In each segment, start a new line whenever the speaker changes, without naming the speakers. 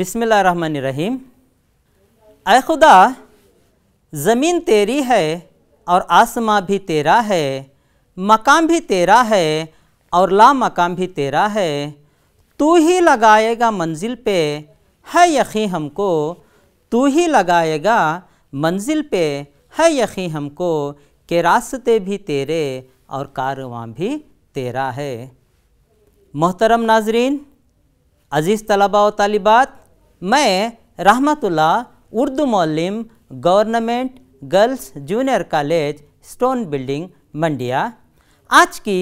run रहीम ए खुदा ज़मीन तेरी है और आसमां भी तेरा है मकाम भी तेरा है और ला मकाम भी तेरा है तू ही लगाएगा मंजिल पे है यखी हमको तू ही लगाएगा मंजिल पे है यखी हमको के रास्ते भी तेरे और कारवां भी तेरा है मोहतरम नाजरीन अज़ीज़ तलबा व तालिबात मैं रहमतुल्ला उर्दू मौलिम government girls junior college stone building Mandya आज की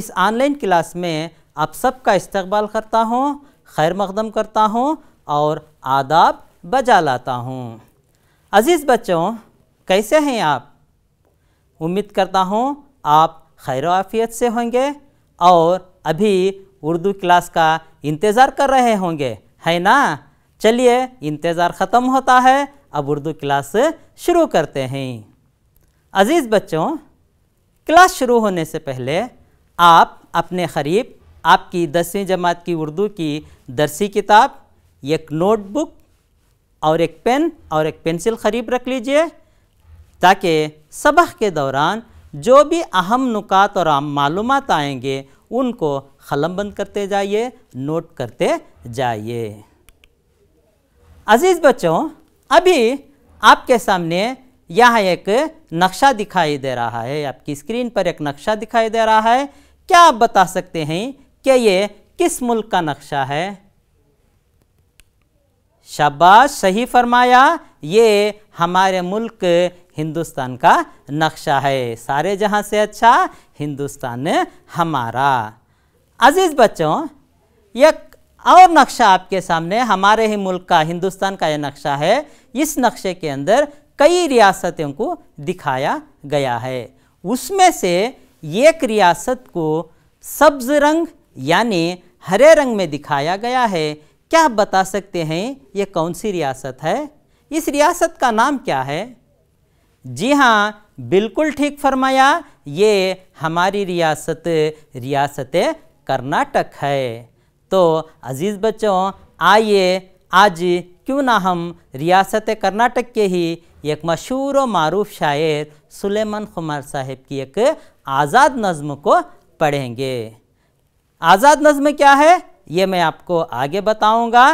इस ऑनलाइन क्लास में आप सबका इस्तकबाल करता हूँ खैर मकदम करता हूँ और आदाब बजा लाता हूँ अज़ीज़ बच्चों कैसे हैं आप उम्मीद करता हूँ आप खैर आफियत से होंगे और अभी उर्दू क्लास का इंतज़ार कर रहे होंगे है ना चलिए इंतज़ार ख़त्म होता है अब उर्दू क्लास शुरू करते हैं अज़ीज़ बच्चों क्लास शुरू होने से पहले आप अपने करीब आपकी दसवीं जमात की उर्दू की दरसी किताब एक नोटबुक और एक पेन और एक पेंसिल खरीब रख लीजिए ताकि सबक के दौरान जो भी अहम नुकात और आम मालूम आएंगे उनको कलम बंद करते जाइए नोट करते जाइए अजीज़ बच्चों अभी आपके सामने यह एक नक्शा दिखाई दे रहा है आपकी स्क्रीन पर एक नक्शा दिखाई दे रहा है क्या आप बता सकते हैं कि ये किस मुल्क का नक्शा है शाबाश सही फरमाया ये हमारे मुल्क हिंदुस्तान का नक्शा है सारे जहां से अच्छा हिंदुस्तान हमारा अजीज़ बच्चों एक और नक्शा आपके सामने हमारे ही मुल्क का हिंदुस्तान का यह नक्शा है इस नक्शे के अंदर कई रियासतों को दिखाया गया है उसमें से एक रियासत को सब्ज रंग यानी हरे रंग में दिखाया गया है क्या आप बता सकते हैं ये कौन सी रियासत है इस रियासत का नाम क्या है जी हाँ बिल्कुल ठीक फरमाया ये हमारी रियासत रियासत कर्नाटक है तो अज़ीज़ बच्चों आइए आज क्यों ना हम रियासत कर्नाटक के ही एक मशहूर व मरूफ शायर सुलेमान कुमार साहब की एक आज़ाद नज़म को पढ़ेंगे आज़ाद नज़म क्या है ये मैं आपको आगे बताऊंगा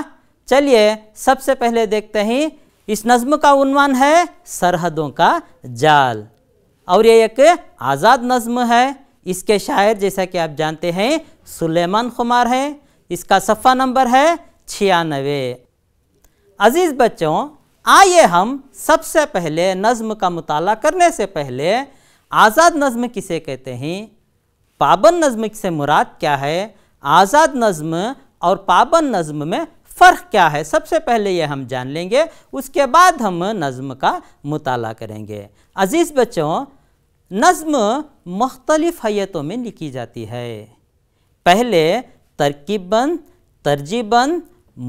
चलिए सबसे पहले देखते हैं इस नज़म का उन्वान है सरहदों का जाल और ये एक आज़ाद नज़म है इसके शायर जैसा कि आप जानते हैं सुलेमान खुमार हैं इसका सफ़ा नंबर है छियानवे अज़ीज़ बच्चों आइए हम सबसे पहले नज़म का मताल करने से पहले आज़ाद नज़म किसे कहते हैं पाबंद नज़म से मुराद क्या है आज़ाद नज़म और पाबंद नज़म में फ़र्क क्या है सबसे पहले ये हम जान लेंगे उसके बाद हम नज़म का मताल करेंगे अज़ीज़ बच्चों नज़म मख्तलफ हैतों में लिखी जाती है पहले तरकीबन बंद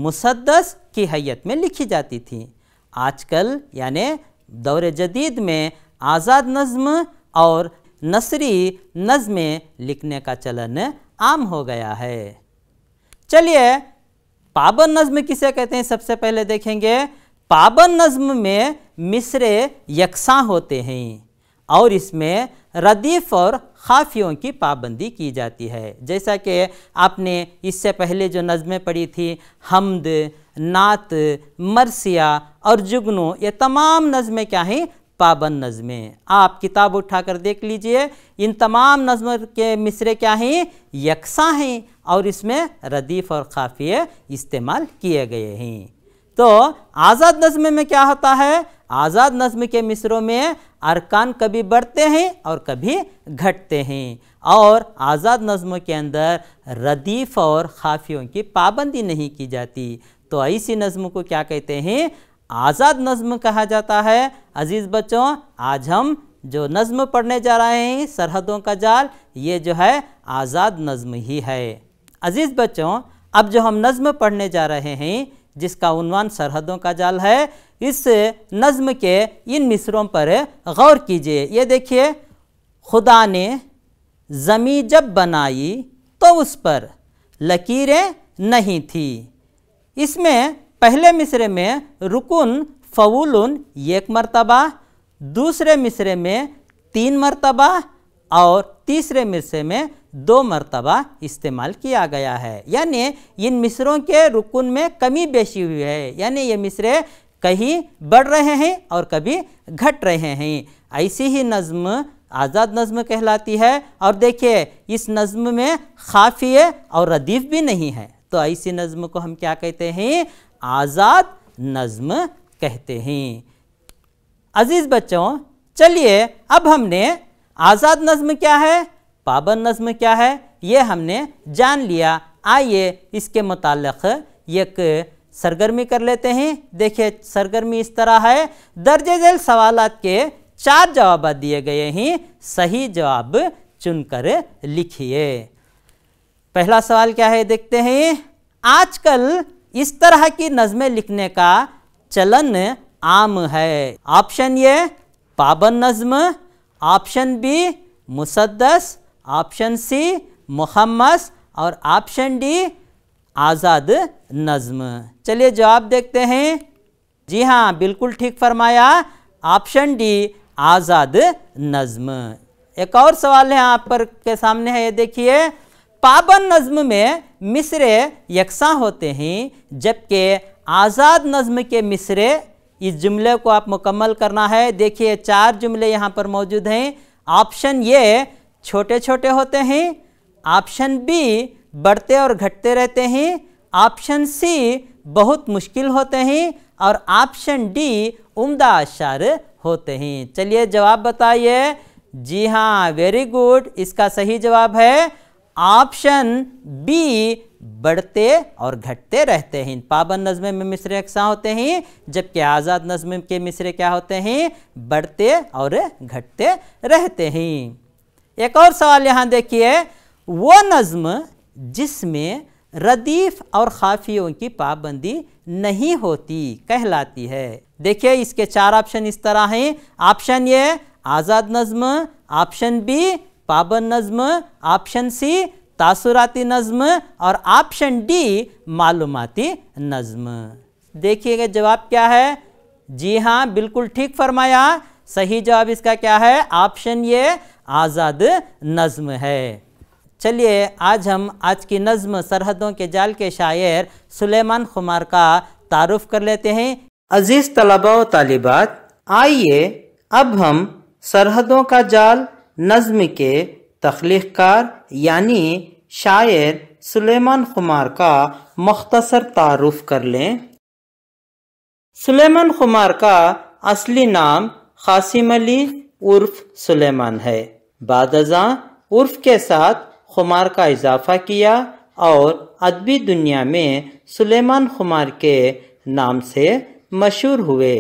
मुसदस की हैत में लिखी जाती थी आजकल यानि दौर जदीद में आज़ाद नज़म और नसरी नज़में लिखने का चलन आम हो गया है चलिए पाबन नज़म किसे कहते हैं सबसे पहले देखेंगे पाबन नज़म में मिसरे यकसा होते हैं और इसमें रदीफ़ और खाफियों की पाबंदी की जाती है जैसा कि आपने इससे पहले जो नज़में पढ़ी थी हमद नात मरसिया और जुगनू ये तमाम नज़में क्या हैं पाबंद नज़में आप किताब उठा कर देख लीजिए इन तमाम नज़म के मिसरे क्या हैं यकसा हैं और इसमें रदीफ़ और खाफिये इस्तेमाल किए गए हैं तो आज़ाद नज़म में क्या होता है आज़ाद नज़म के मिसरों में अरकान कभी बढ़ते हैं और कभी घटते हैं और आज़ाद नज़मों के अंदर रदीफ़ और खाफियों की पाबंदी नहीं की जाती तो ऐसी नज़म को क्या कहते हैं आज़ाद नज़म कहा जाता है अज़ीज़ बच्चों आज हम जो नज़म पढ़ने जा रहे हैं सरहदों का जाल ये जो है आज़ाद नज़म ही है अज़ीज़ बच्चों अब जो हम नज़म पढ़ने जा रहे हैं जिसका उनवान सरहदों का जाल है इस नज़म के इन मिसरों पर गौर कीजिए ये देखिए खुदा ने ज़मी जब बनाई तो उस पर लकीरें नहीं थी इसमें पहले मिसरे में रुकुन फ़ूल एक मरतबा दूसरे मिसरे में तीन मरतबा और तीसरे मिसरे में दो मरतबा इस्तेमाल किया गया है यानी इन मिसरों के रुकुन में कमी बेशी हुई है यानी ये मिसरे कहीं बढ़ रहे हैं और कभी घट रहे हैं ऐसी ही नज़म आज़ाद नज़म कहलाती है और देखिए इस नज़म में खाफिए और रदीफ़ भी नहीं है तो ऐसी नज़म को हम क्या कहते हैं आज़ाद नज़म कहते हैं अज़ीज़ बच्चों चलिए अब हमने आज़ाद नज़म क्या है पाबंद नज़म क्या है ये हमने जान लिया आइए इसके मतलब एक सरगर्मी कर लेते हैं देखिए सरगर्मी इस तरह है दर्ज झेल सवाल के चार जवाब दिए गए हैं सही जवाब चुनकर लिखिए पहला सवाल क्या है देखते हैं आजकल इस तरह की नज़में लिखने का चलन आम है ऑप्शन ये पाबन नज़म ऑप्शन बी मुसदस ऑप्शन सी मुहम्मस और ऑप्शन डी आज़ाद नज़म चलिए जवाब देखते हैं जी हाँ बिल्कुल ठीक फरमाया ऑप्शन डी आज़ाद नज़म एक और सवाल है आप पर के सामने है ये देखिए पाबन नज़म में मिसरे यकसा होते हैं जबकि आज़ाद नज़म के मिसरे इस जुमले को आप मुकम्मल करना है देखिए चार जुमले यहाँ पर मौजूद हैं ऑप्शन ये छोटे छोटे होते हैं ऑप्शन बी बढ़ते और घटते रहते हैं ऑप्शन सी बहुत मुश्किल होते हैं और ऑप्शन डी उम्दा अशार होते हैं चलिए जवाब बताइए जी हाँ वेरी गुड इसका सही जवाब है ऑप्शन बी बढ़ते और घटते रहते हैं पाबंद नजमे में मिसरे अक्सा होते हैं जबकि आज़ाद नज़म के मिसरे क्या होते हैं बढ़ते और घटते रहते हैं एक और सवाल यहाँ देखिए वो नज़म जिसमें रदीफ और खाफियों की पाबंदी नहीं होती कहलाती है देखिए इसके चार ऑप्शन इस तरह हैं ऑप्शन ए आज़ाद नज्म ऑप्शन बी पाबंद नज्म ऑप्शन सी तासुराती नज्म और ऑप्शन डी मालूमती नज्म देखिएगा जवाब क्या है जी हाँ बिल्कुल ठीक फरमाया सही जवाब इसका क्या है ऑप्शन ये आज़ाद नज्म है चलिए आज हम आज की नज़म सरहदों के जाल के शायर सुलेमान खुमार का तारुफ कर लेते हैं अजीज़ तलबा तालिबात आइए अब हम सरहदों का जाल नज़म के तख्लीकार यानी शायर सुलेमान खुमार का मख्तसर तारुफ कर लें सुलेमान खुमार का असली नाम कासिम अली उर्फ सुलेमान है बादजा उर्फ के साथ खुमार का इजाफा किया और अदबी दुनिया में सुलेमान खुमार के नाम से मशहूर हुए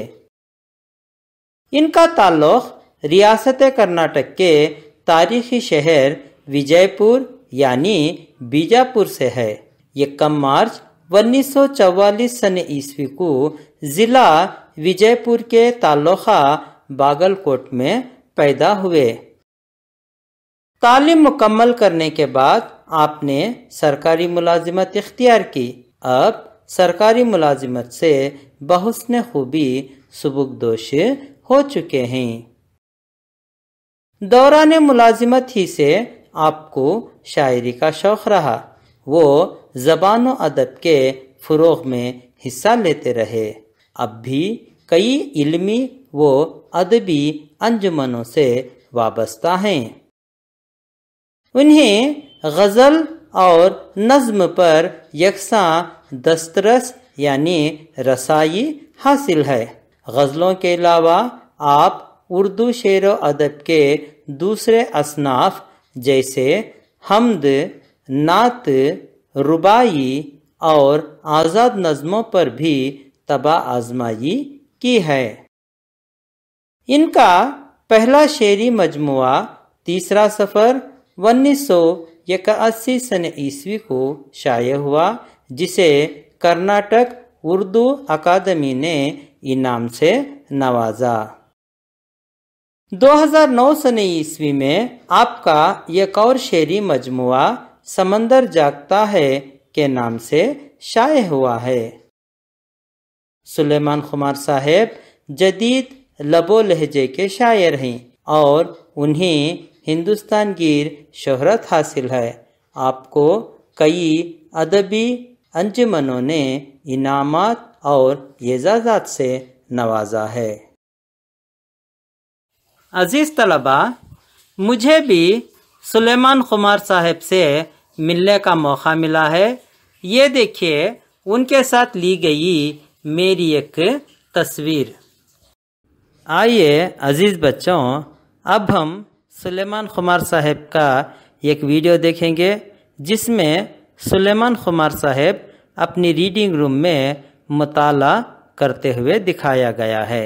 इनका ताल्लुक रियासत कर्नाटक के तारीखी शहर विजयपुर यानी बीजापुर से है ये कम मार्च 1944 सन ईस्वी को ज़िला विजयपुर के ताल्लुका बागलकोट में पैदा हुए तालीम मुकम्मल करने के बाद आपने सरकारी मुलाजिमत इख्तियार की अब सरकारी मुलाजिमत से बहुसन खूबी दोष हो चुके हैं दौरान मुलाजिमत ही से आपको शायरी का शौक़ रहा वो जबान अदब के फ़रोग में हिस्सा लेते रहे अब भी कई इल्मी व अदबी अंजुमनों से वाबस्ता हैं उन्हें गज़ल और नज्म पर यकसा दस्तरस यानी रसाई हासिल है गज़लों के अलावा आप उर्दू शेर अदब के दूसरे असनाफ जैसे हमद नात रुबाई और आज़ाद नज़मों पर भी तबा आजमाई की है इनका पहला शेरी मजमुआ तीसरा सफ़र उन्नीस सौ सन ईस्वी को शाये हुआ जिसे कर्नाटक उर्दू अकादमी ने इनाम से नवाजा 2009 सन ईस्वी में आपका एक और शेरी मजमुआ समंदर जागता है के नाम से शाये हुआ है सुलेमान कुमार साहेब जदीद लबो लहजे के शायर हैं और उन्हें हिंदुस्तान गिर शोहरत हासिल है आपको कई अदबी अंजमनों ने इनामत और एजाजात से नवाजा है अज़ीज़ तलबा मुझे भी सुलेमान कुमार साहब से मिलने का मौका मिला है ये देखिए उनके साथ ली गई मेरी एक तस्वीर आइए अज़ीज़ बच्चों अब हम सुलेमान खुमार साहब का एक वीडियो देखेंगे जिसमें सुलेमान खुमार साहब अपनी रीडिंग रूम में मताला करते हुए दिखाया गया है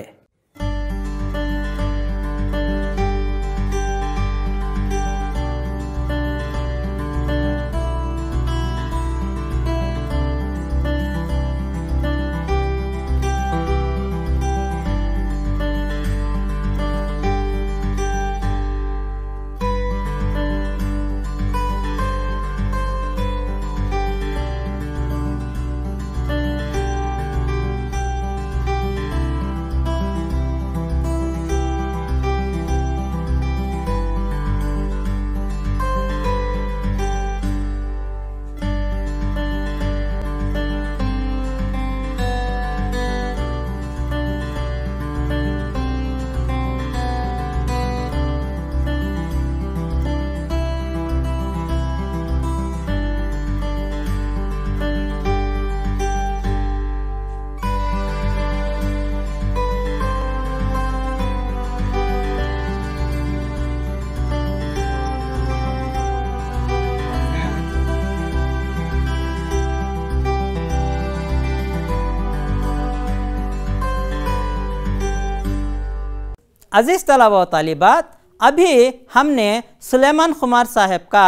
अज़ीज़ तलबा तालिबात अभी हमने सुलेमान कुमार साहब का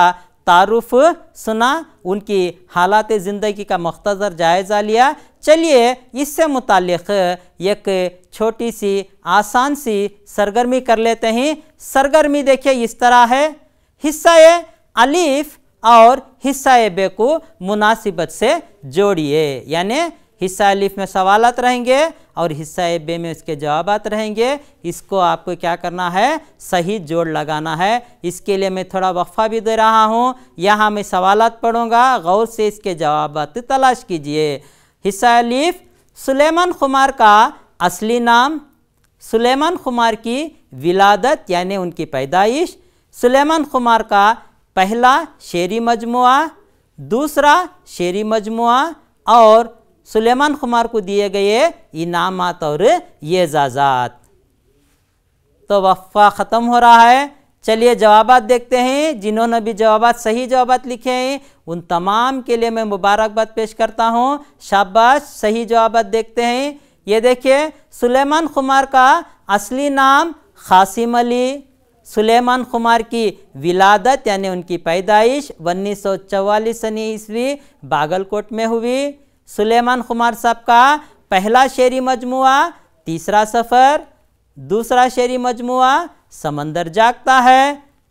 तारुफ सुना उनकी हालात ज़िंदगी का मख्तर जायज़ा लिया चलिए इससे मुतक़ एक छोटी सी आसान सी सरगर्मी कर लेते हैं सरगर्मी देखिए इस तरह है हिस्सा अलीफ़ और हिस्सा बे को मुनासिबत से जोड़िए यानी हिस्सा अलिफ में सवालत रहेंगे और हिस्सा ए बे में उसके जवाब रहेंगे इसको आपको क्या करना है सही जोड़ लगाना है इसके लिए मैं थोड़ा वक्फ़ा भी दे रहा हूँ यहाँ मैं सवालत पढ़ूँगा गौर से इसके जवाब तलाश कीजिए हिस्सा अलिफ सुलेमान कुमार का असली नाम सुलेमान कुमार की विलादत यानी उनकी पैदाइश सुलेमान कुमार का पहला शेरी मजमु दूसरा शेरी मजमु और सुलेमान कुमार को दिए गए इनामत और ये एजाज़ात तो वफ़ा ख़त्म हो रहा है चलिए जवाब देखते हैं जिन्होंने भी जवाब सही जवाब लिखे हैं उन तमाम के लिए मैं मुबारकबाद पेश करता हूँ शाबाश सही जवाब देखते हैं ये देखिए सुलेमान कुमार का असली नाम खासिम अली सुलेमान कुमार की विलादत यानी उनकी पैदाइश उन्नीस सौ चवालीस ईस्वी बागलकोट में हुई सुलेमान कुमार साहब का पहला शेरी मजमु तीसरा सफ़र दूसरा शेरी मजमु समंदर जागता है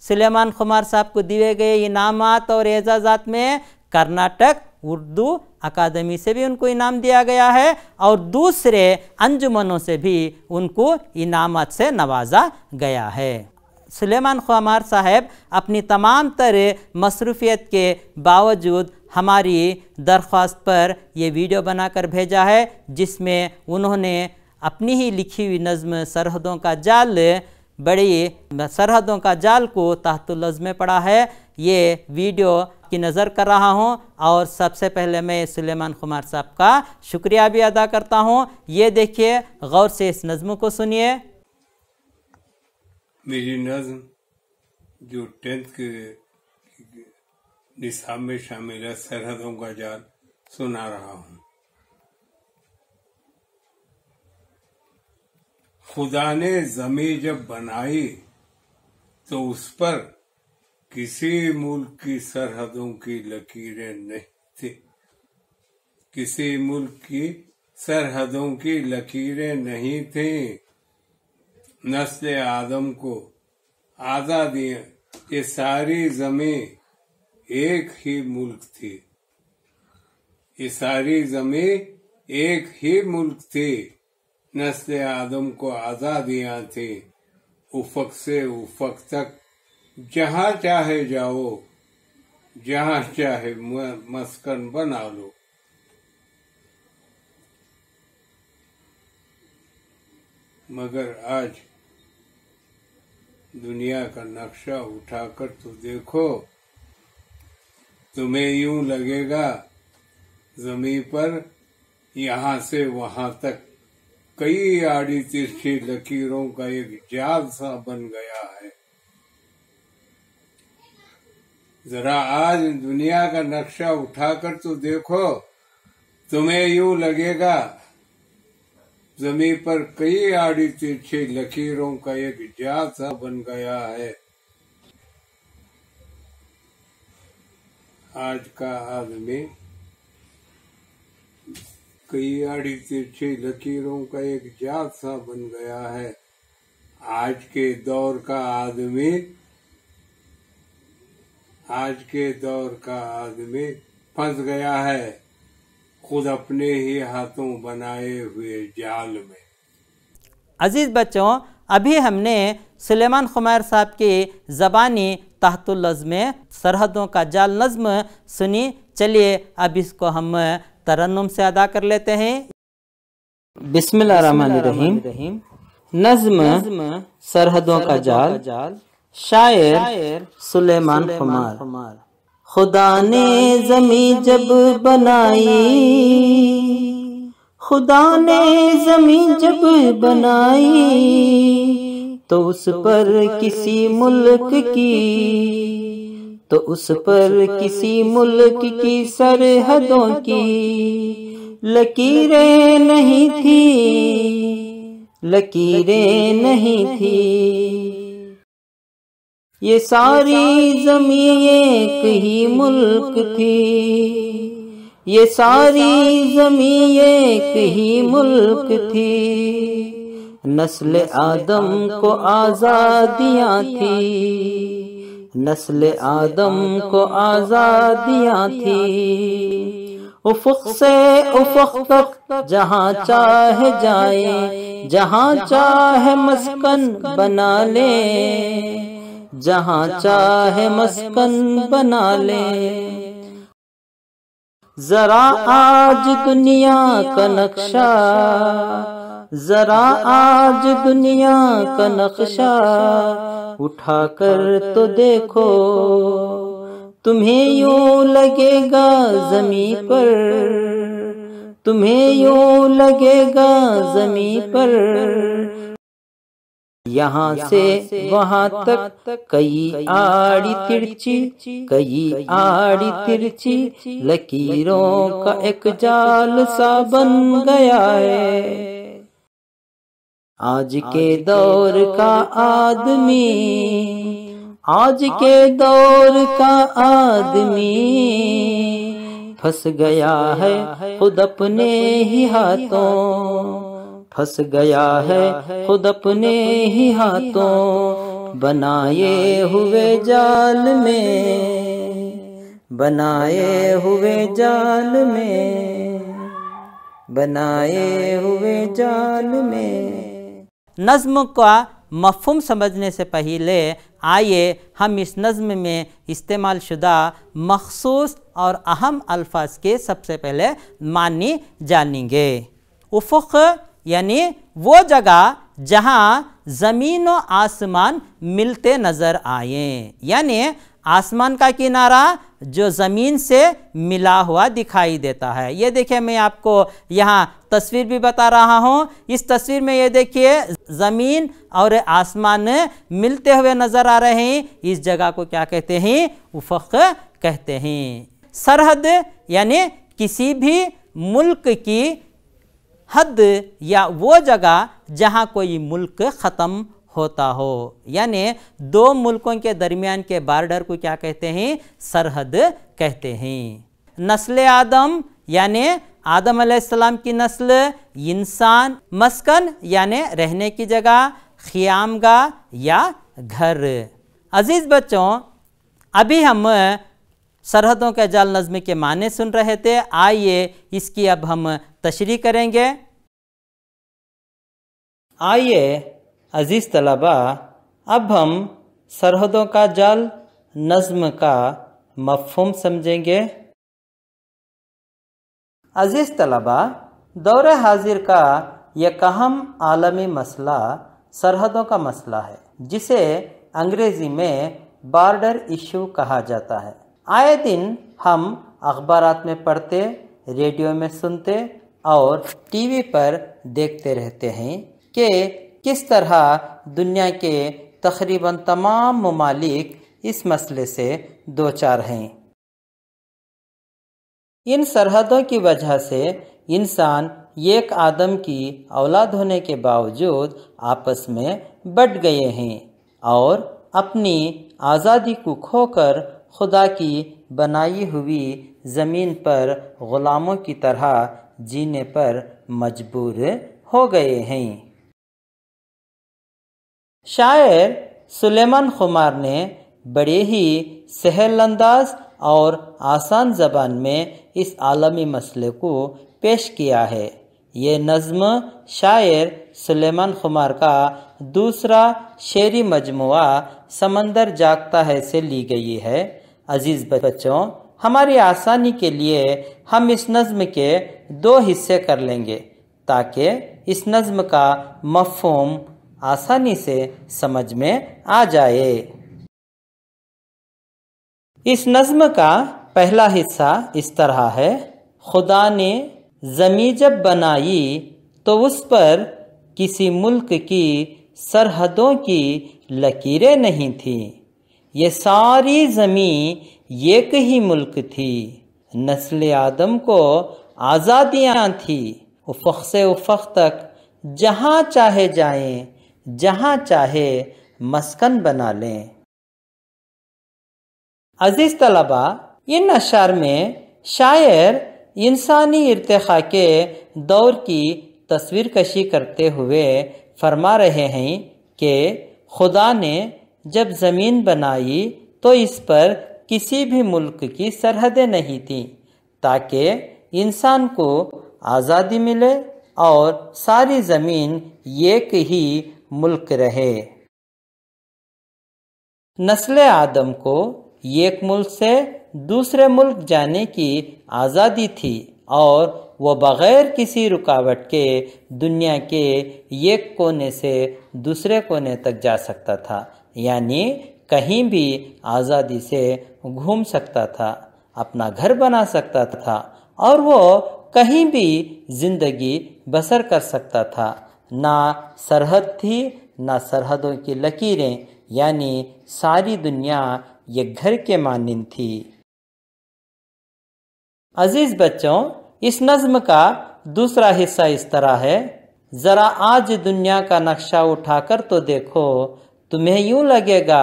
सुलेमान कुमार साहब को दिए गए इनामत और एजाजात में कर्नाटक उर्दू अकादमी से भी उनको इनाम दिया गया है और दूसरे अंजुमनों से भी उनको इनामत से नवाजा गया है सुलेमान खुमार साहब अपनी तमाम तरह मसरूफियत के बावजूद हमारी दरख्वास्त पर यह वीडियो बनाकर भेजा है जिसमें उन्होंने अपनी ही लिखी हुई नज़म सरहदों का जाल बड़ी सरहदों का जाल को तहतुलज में पढ़ा है ये वीडियो की नज़र कर रहा हूँ और सबसे पहले मैं सुलेमान कुमार साहब का शुक्रिया भी अदा करता हूँ ये देखिए गौर से इस नज़म को सुनिए
मेरी नज़म जो टेंथ के निशाब में शामिल है सरहदों का जाल सुना रहा हूँ खुदा ने जमी जब बनाई तो उस पर किसी मुल्क की सरहदों की लकीरें नहीं थी किसी मुल्क की सरहदों की लकीरें नहीं थी नस्ल आदम को आजादी ये सारी जमीन एक ही मुल्क थी ये सारी जमीन एक ही मुल्क थी नस्ल आदम को आजादियां थी उफक से उफक तक जहाँ चाहे जाओ जहाँ चाहे मस्कन बना लो मगर आज दुनिया का नक्शा उठाकर तो देखो तुम्हें यूं लगेगा जमी पर यहाँ से वहां तक कई आड़ी तिरछी लकीरों का एक जाल सा बन गया है जरा आज दुनिया का नक्शा उठाकर तो देखो तुम्हें यूं लगेगा जमीन पर कई आड़ी तिरछी लकीरों का एक जाल सा बन गया है आज का आदमी कई आड़ी तिरछी लकीरों का एक जात सा बन गया है आज के दौर का आदमी आज के दौर का आदमी फंस गया है खुद अपने ही हाथों बनाए हुए जाल में
अजीज बच्चों अभी हमने सुलेमान खुमार साहब की ज़बानी तहतुलज में सरहदों का जाल नज़म सुनी चलिए अब इसको हम तरन्नुम से अदा कर लेते हैं बिस्मिल्लाहिर्रहमानिर्रहीम नज्म सरहदों, सरहदों का जाल, जाल शायर, शायर सुलेमान कुमार खुदा ने जमी जब बनाई खुदा ने जमी जब बनाई तो, तो उस पर किसी मुल्क की तो उस तो पर किसी मुल्क की सरहदों की लकीरें नहीं थी लकीरें नहीं थी ये सारी जमी एक ही मुल्क थी ये सारी जमी एक ही मुल्क थी नस्ल आदम को आज़ादियाँ थी नस्ल आदम को आज़ादियाँ थी उफक से उफक तक जहाँ चाहे जाए जहाँ चाहे मस्कन बना ले जहाँ चाहे मस्कन बना ले जरा आज दुनिया का नक्शा जरा आज दुनिया का नक्शा उठा कर तो देखो तुम्हें यूं लगेगा जमी पर तुम्हें यूं लगेगा जमी पर यहाँ से वहाँ तक कई आड़ी तिरछी कई आड़ी तिरछी लकीरों का एक जाल सा बन गया है आज के दौर का आदमी आज के दौर का आदमी फंस गया है खुद अपने ही हाथों फंस गया है खुद अपने ही हाथों बनाए हुए जाल में बनाए हुए जाल में बनाए हुए जाल में नज़म का मफहम समझने से पहले आइए हम इस नज़म में इस्तेमाल शुदा मखसूस और अहम अल्फाज के सबसे पहले मानी जानेंगे उफ़ुक़ यानी वो जगह जहाँ ज़मीन और आसमान मिलते नज़र आए यानी आसमान का किनारा जो ज़मीन से मिला हुआ दिखाई देता है ये देखिए मैं आपको यहाँ तस्वीर भी बता रहा हूँ इस तस्वीर में ये देखिए ज़मीन और आसमान मिलते हुए नज़र आ रहे हैं इस जगह को क्या कहते हैं उफक कहते हैं सरहद यानी किसी भी मुल्क की हद या वो जगह जहाँ कोई मुल्क ख़त्म होता हो यानी दो मुल्कों के दरमियान के बार्डर को क्या कहते हैं सरहद कहते हैं नस्ल आदम यानि आदम अलैहिस्सलाम की नस्ल इंसान मस्कन यानि रहने की जगह खियामगा या घर अजीज़ बच्चों अभी हम सरहदों के जाल नज़म के माने सुन रहे थे आइए इसकी अब हम तशरी करेंगे आइए अज़ीज़ तलबा अब हम सरहदों का जाल नज्म का मफहम समझेंगे अज़ीज़ तलबा दौर हाजिर का एक अहम आलमी मसला सरहदों का मसला है जिसे अंग्रेज़ी में बॉर्डर इशू कहा जाता है आए दिन हम अखबार में पढ़ते रेडियो में सुनते और टीवी पर देखते रहते हैं कि किस तरह दुनिया के तकरीबन तमाम ममालिक इस मसले से दो चार हैं इन सरहदों की वजह से इंसान एक आदम की औलाद होने के बावजूद आपस में बट गए हैं और अपनी आज़ादी को खोकर खुदा की बनाई हुई ज़मीन पर ग़ुलामों की तरह जीने पर मजबूर हो गए हैं शायर सुलेमान खुमार ने बड़े ही सहल अंदाज और आसान जबान में इस आलमी मसले को पेश किया है ये नज़म शायर सुलेमान खुमार का दूसरा शेरी मजमुआ समंदर जागता है से ली गई है अजीज़ बच्चों हमारी आसानी के लिए हम इस नज़म के दो हिस्से कर लेंगे ताकि इस नज़म का मफहम आसानी से समझ में आ जाए इस नज़म का पहला हिस्सा इस तरह है खुदा ने ज़मी जब बनाई तो उस पर किसी मुल्क की सरहदों की लकीरें नहीं थीं ये सारी जमी एक ही मुल्क थी नस्ल आदम को आज़ादियाँ थी उफ़ से उफ़ तक जहाँ चाहे जाएं, जहाँ चाहे मस्कन बना लें अजीज़ तलबा इन अशार में शायर इंसानी इरतखा के दौर की तस्वीर कशी करते हुए फरमा रहे हैं कि खुदा ने जब ज़मीन बनाई तो इस पर किसी भी मुल्क की सरहदें नहीं थीं ताकि इंसान को आज़ादी मिले और सारी ज़मीन एक ही मुल्क रहे नस्ल आदम को एक मुल्क से दूसरे मुल्क जाने की आज़ादी थी और वह बग़ैर किसी रुकावट के दुनिया के एक कोने से दूसरे कोने तक जा सकता था यानी कहीं भी आज़ादी से घूम सकता था अपना घर बना सकता था और वो कहीं भी जिंदगी बसर कर सकता था ना सरहद थी ना सरहदों की लकीरें यानी सारी दुनिया ये घर के मानन थी अजीज बच्चों इस नज्म का दूसरा हिस्सा इस तरह है जरा आज दुनिया का नक्शा उठाकर तो देखो तुम्हें यूं लगेगा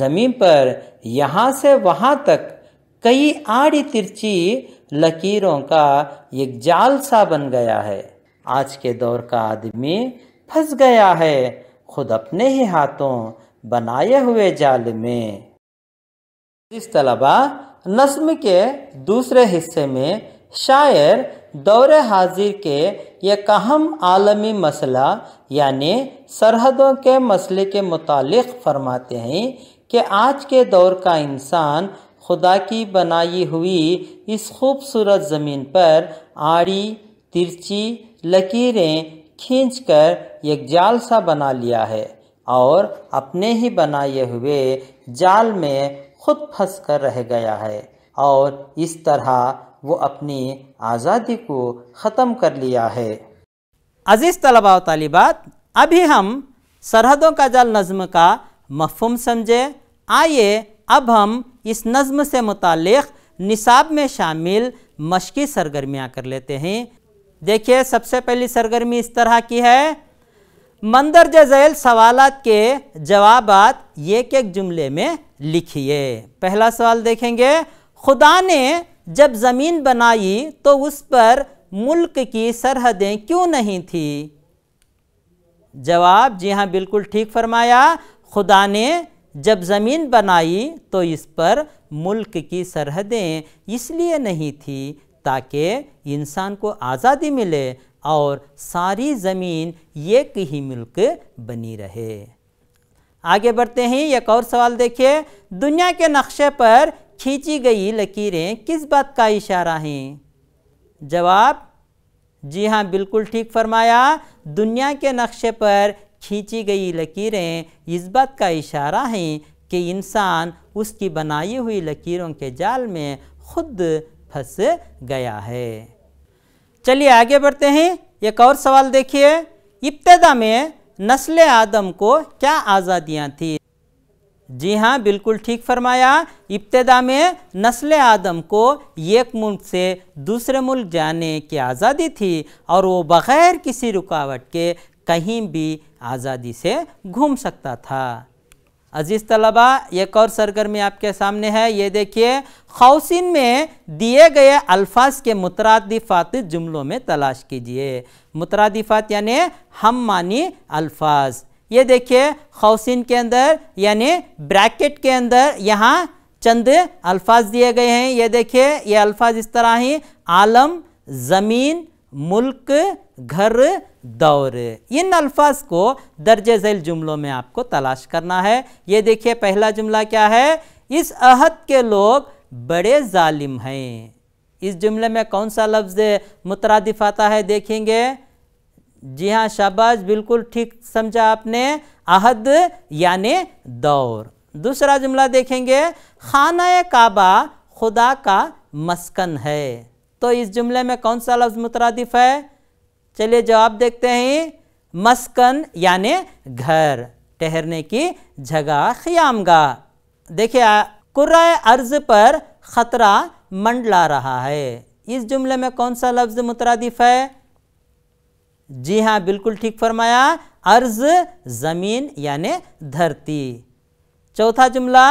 जमीन पर यहां से वहां तक कई आड़ी तिरछी लकीरों का एक जाल सा बन गया है आज के दौर का आदमी फंस गया है खुद अपने ही हाथों बनाए हुए जाल में इस तलबा नस्म के दूसरे हिस्से में शायर दौर हाजिर के ये अहम आलमी मसला यानि सरहदों के मसले के मुतालिक फरमाते हैं कि आज के दौर का इंसान खुदा की बनाई हुई इस खूबसूरत ज़मीन पर आड़ी तिरची लकीरें खींच कर एक जाल सा बना लिया है और अपने ही बनाए हुए जाल में खुद फंस कर रह गया है और इस तरह वो अपनी आज़ादी को ख़त्म कर लिया है अज़ीज़ तलबा तलबात अभी हम सरहदों का जल नज़म का मफहम समझे आइए अब हम इस नज़म से मुतल निसाब में शामिल मशक़ी सरगर्मियाँ कर लेते हैं देखिए सबसे पहली सरगर्मी इस तरह की है मंदरज झैल सवालत के जवाब एक एक जुमले में लिखिए पहला सवाल देखेंगे खुदा ने जब ज़मीन बनाई तो उस पर मुल्क की सरहदें क्यों नहीं थी जवाब जी हाँ बिल्कुल ठीक फरमाया खुदा ने जब ज़मीन बनाई तो इस पर मुल्क की सरहदें इसलिए नहीं थी ताकि इंसान को आज़ादी मिले और सारी ज़मीन एक ही मुल्क बनी रहे आगे बढ़ते हैं एक और सवाल देखिए दुनिया के नक्शे पर खींची गई लकीरें किस बात का इशारा हैं जवाब जी हाँ बिल्कुल ठीक फरमाया दुनिया के नक्शे पर खींची गई लकीरें इस बात का इशारा हैं कि इंसान उसकी बनाई हुई लकीरों के जाल में खुद फंस गया है चलिए आगे बढ़ते हैं एक और सवाल देखिए इब्तदा में नस्ल आदम को क्या आज़ादियाँ थी जी हाँ बिल्कुल ठीक फरमाया इब्तदा में नस्ल आदम को एक मुल्क से दूसरे मुल्क जाने की आज़ादी थी और वो बग़ैर किसी रुकावट के कहीं भी आज़ादी से घूम सकता था अजीज़ तलबा एक और सरगर्मी आपके सामने है ये देखिए खौसिन में दिए गए अल्फाज के मुतरदिफात जुमलों में तलाश कीजिए मुतरदिफात यानि हम मानी अल्फाज ये देखिए हौसिन के अंदर यानी ब्रैकेट के अंदर यहाँ चंद अल्फाज दिए गए हैं ये देखिए ये अल्फाज इस तरह ही आलम ज़मीन मुल्क घर दौर इन अल्फाज को दर्ज झैल जुमलों में आपको तलाश करना है ये देखिए पहला जुमला क्या है इस अहद के लोग बड़े ालिम हैं इस जुमले में कौन सा लफ्ज़ मुतरदिफ आता है देखेंगे जी हाँ शाबाज बिल्कुल ठीक समझा आपने अहद यानि दौर दूसरा जुमला देखेंगे खाना काबा खुदा का मस्कन है तो इस जुमले में कौन सा लफ्ज़ मुतरदिफ है चलिए जवाब देखते हैं मस्कन यानि घर ठहरने की जगह ख़ियामगा देखिए कुर्रा अर्ज़ पर ख़तरा मंडला रहा है इस जुमले में कौन सा लफ्ज़ मुतरादिफ़ है जी हाँ बिल्कुल ठीक फरमाया अर्ज ज़मीन यानि धरती चौथा जुमला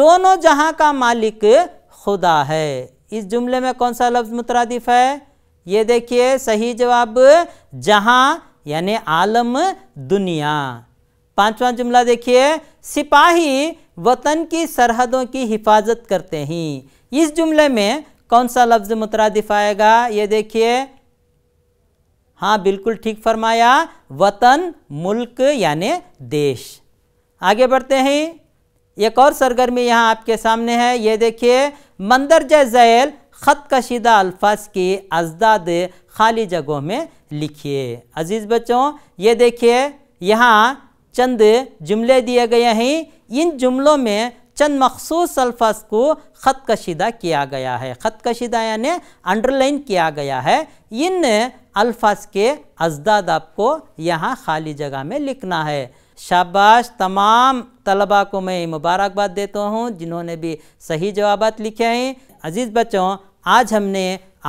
दोनों जहाँ का मालिक खुदा है इस जुमले में कौन सा लफ्ज़ मुतरदिफ है ये देखिए सही जवाब जहाँ यानि आलम दुनिया पांचवा जुमला देखिए सिपाही वतन की सरहदों की हिफाजत करते हैं इस जुमले में कौन सा लफ्ज़ मुतरदिफ आएगा ये देखिए हाँ बिल्कुल ठीक फरमाया वतन मुल्क यानि देश आगे बढ़ते हैं एक और सरगर्मी यहाँ आपके सामने है ये देखिए मंदरजा जैल ख़त कशीदा अल्फाज के अजदाद खाली जगहों में लिखिए अज़ीज़ बच्चों ये देखिए यहाँ चंद जुमले दिए गए हैं इन जुमलों में चंद मखसूस अल्फाज को ख़त कशीदा किया गया है ख़त कशीदा यानि अंडरलाइन किया गया है इन अल्फाज के अजदाद आपको यहाँ खाली जगह में लिखना है शाबाश तमाम तलबा को मैं मुबारकबाद देता हूँ जिन्होंने भी सही जवाब लिखे हैं अज़ीज़ बच्चों आज हमने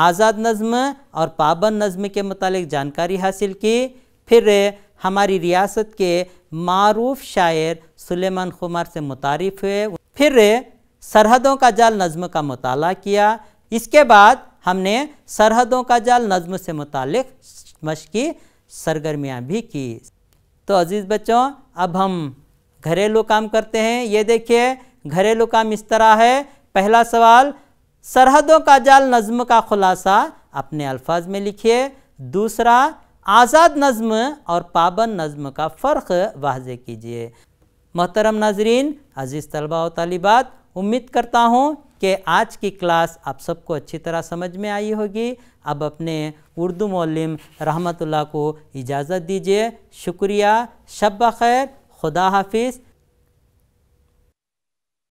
आज़ाद नज़म और पाबंद नज़म के मुतालिक जानकारी हासिल की फिर हमारी रियासत के मरूफ शायर सुलेमान खुमार से मुतारफ़ हुए फिर सरहदों का जाल नज़म का मताल किया इसके बाद हमने सरहदों का जाल नज़म से मुतल मशक़ी सरगर्मियाँ भी की तो अज़ीज़ बच्चों अब हम घरेलू काम करते हैं ये देखिए घरेलू काम इस तरह है पहला सवाल सरहदों का जाल नज़म का ख़ुलासा अपने अल्फाज में लिखिए दूसरा आज़ाद नज़म और पाबंद नज़म का फ़र्क वाज कीजिए मोहतरम नाजरीन अज़ीज़ तलबा और तलबात उम्मीद करता हूँ कि आज की क्लास आप सबको अच्छी तरह समझ में आई होगी अब अपने उर्दू मौलम रहमतुल्लाह को इजाज़त दीजिए शुक्रिया शब खैर खुदा हाफिज़